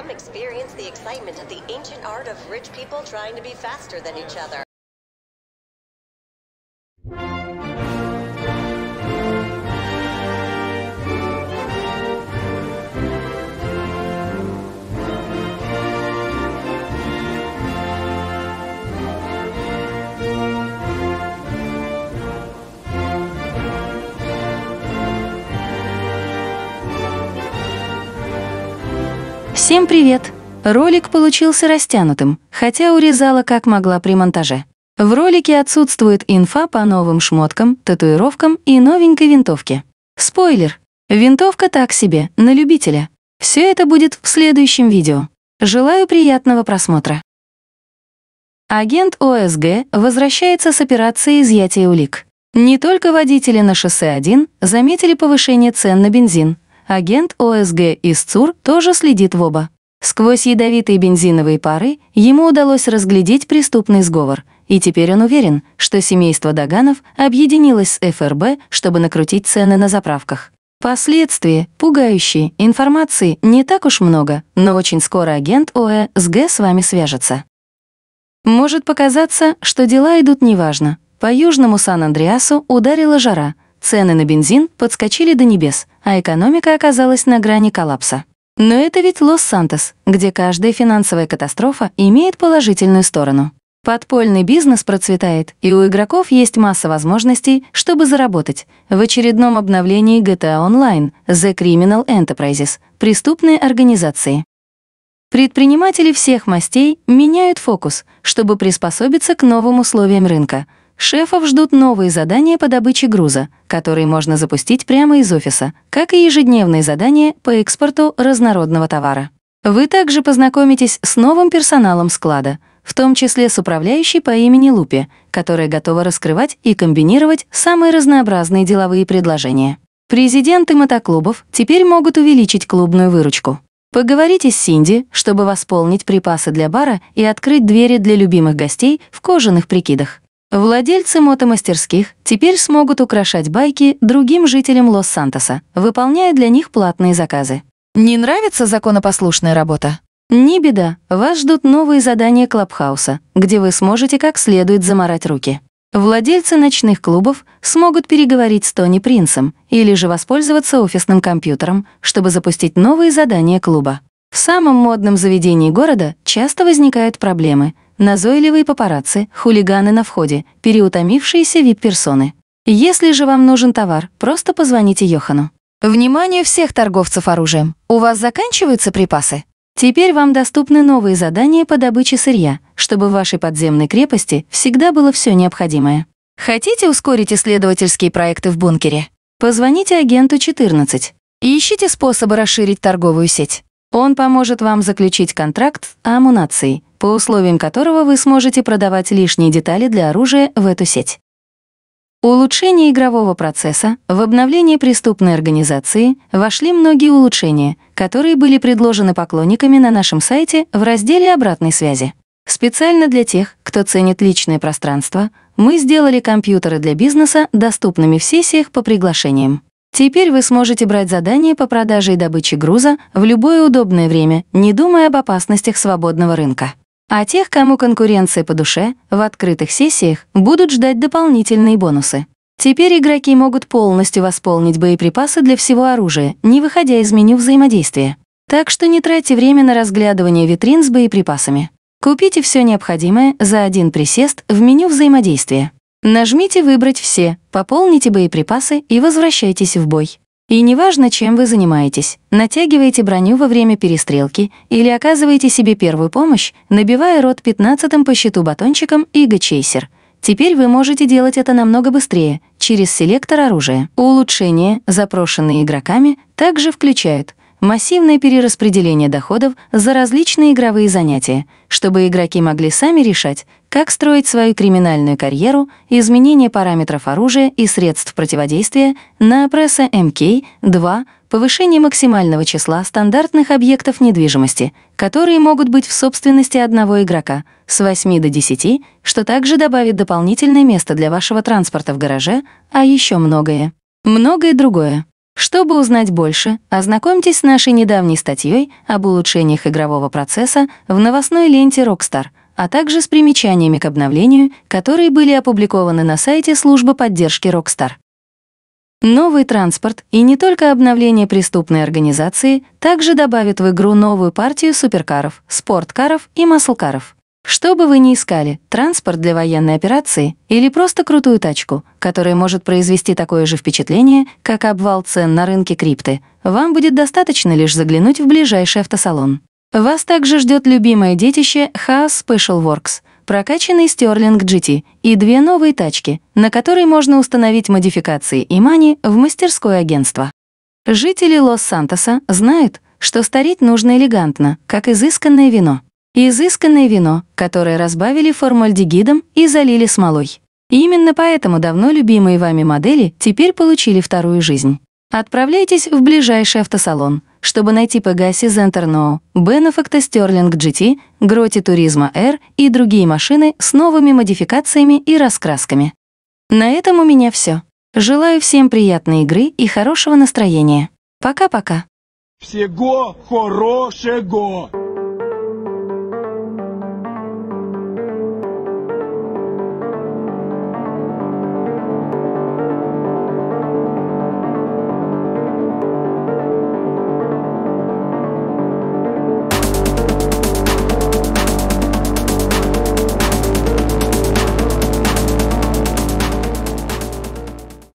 Come experience the excitement of the ancient art of rich people trying to be faster than each other. Всем привет! Ролик получился растянутым, хотя урезала как могла при монтаже. В ролике отсутствует инфа по новым шмоткам, татуировкам и новенькой винтовке. Спойлер! Винтовка так себе, на любителя. Все это будет в следующем видео. Желаю приятного просмотра. Агент ОСГ возвращается с операции изъятия улик. Не только водители на шоссе 1 заметили повышение цен на бензин, агент ОСГ из ЦУР тоже следит в оба. Сквозь ядовитые бензиновые пары ему удалось разглядеть преступный сговор, и теперь он уверен, что семейство Даганов объединилось с ФРБ, чтобы накрутить цены на заправках. Последствия, пугающие, информации не так уж много, но очень скоро агент ОСГ с вами свяжется. Может показаться, что дела идут неважно. По южному Сан-Андреасу ударила жара, Цены на бензин подскочили до небес, а экономика оказалась на грани коллапса. Но это ведь Лос-Сантос, где каждая финансовая катастрофа имеет положительную сторону. Подпольный бизнес процветает, и у игроков есть масса возможностей, чтобы заработать. В очередном обновлении GTA Online а The Criminal Enterprises — преступные организации. Предприниматели всех мастей меняют фокус, чтобы приспособиться к новым условиям рынка — Шефов ждут новые задания по добыче груза, которые можно запустить прямо из офиса, как и ежедневные задания по экспорту разнородного товара. Вы также познакомитесь с новым персоналом склада, в том числе с управляющей по имени Лупи, которая готова раскрывать и комбинировать самые разнообразные деловые предложения. Президенты мотоклубов теперь могут увеличить клубную выручку. Поговорите с Синди, чтобы восполнить припасы для бара и открыть двери для любимых гостей в кожаных прикидах. Владельцы мотомастерских теперь смогут украшать байки другим жителям Лос-Сантоса, выполняя для них платные заказы. Не нравится законопослушная работа? Не беда, вас ждут новые задания Клабхауса, где вы сможете как следует заморать руки. Владельцы ночных клубов смогут переговорить с Тони Принцем или же воспользоваться офисным компьютером, чтобы запустить новые задания клуба. В самом модном заведении города часто возникают проблемы, назойливые папарацци, хулиганы на входе, переутомившиеся вип-персоны. Если же вам нужен товар, просто позвоните Йохану. Внимание всех торговцев оружием! У вас заканчиваются припасы? Теперь вам доступны новые задания по добыче сырья, чтобы в вашей подземной крепости всегда было все необходимое. Хотите ускорить исследовательские проекты в бункере? Позвоните агенту 14 и ищите способы расширить торговую сеть. Он поможет вам заключить контракт о мунации, по условиям которого вы сможете продавать лишние детали для оружия в эту сеть. Улучшение игрового процесса, в обновлении преступной организации вошли многие улучшения, которые были предложены поклонниками на нашем сайте в разделе обратной связи. Специально для тех, кто ценит личное пространство, мы сделали компьютеры для бизнеса доступными в сессиях по приглашениям. Теперь вы сможете брать задания по продаже и добыче груза в любое удобное время, не думая об опасностях свободного рынка. А тех, кому конкуренция по душе, в открытых сессиях будут ждать дополнительные бонусы. Теперь игроки могут полностью восполнить боеприпасы для всего оружия, не выходя из меню взаимодействия. Так что не тратьте время на разглядывание витрин с боеприпасами. Купите все необходимое за один присест в меню взаимодействия. Нажмите «Выбрать все», пополните боеприпасы и возвращайтесь в бой. И неважно, чем вы занимаетесь, натягивайте броню во время перестрелки или оказываете себе первую помощь, набивая рот 15 по счету батончиком и гачейсер. Теперь вы можете делать это намного быстрее, через селектор оружия. Улучшения, запрошенные игроками, также включают массивное перераспределение доходов за различные игровые занятия, чтобы игроки могли сами решать, как строить свою криминальную карьеру, изменение параметров оружия и средств противодействия на опресса МК-2, повышение максимального числа стандартных объектов недвижимости, которые могут быть в собственности одного игрока, с 8 до 10, что также добавит дополнительное место для вашего транспорта в гараже, а еще многое. Многое другое. Чтобы узнать больше, ознакомьтесь с нашей недавней статьей об улучшениях игрового процесса в новостной ленте Rockstar, а также с примечаниями к обновлению, которые были опубликованы на сайте службы поддержки Rockstar. Новый транспорт и не только обновление преступной организации также добавят в игру новую партию суперкаров, спорткаров и маслкаров — что бы вы ни искали, транспорт для военной операции или просто крутую тачку, которая может произвести такое же впечатление, как обвал цен на рынке крипты, вам будет достаточно лишь заглянуть в ближайший автосалон. Вас также ждет любимое детище Haas Special Works, прокачанный Sterling GT и две новые тачки, на которые можно установить модификации и мани в мастерское агентство. Жители Лос-Сантоса знают, что стареть нужно элегантно, как изысканное вино изысканное вино, которое разбавили формальдегидом и залили смолой. именно поэтому давно любимые вами модели теперь получили вторую жизнь. Отправляйтесь в ближайший автосалон, чтобы найти Pegasi Zenterno, Benefacta Sterling GT, Grotti Turismo R и другие машины с новыми модификациями и раскрасками. На этом у меня все. Желаю всем приятной игры и хорошего настроения. Пока-пока. Всего хорошего!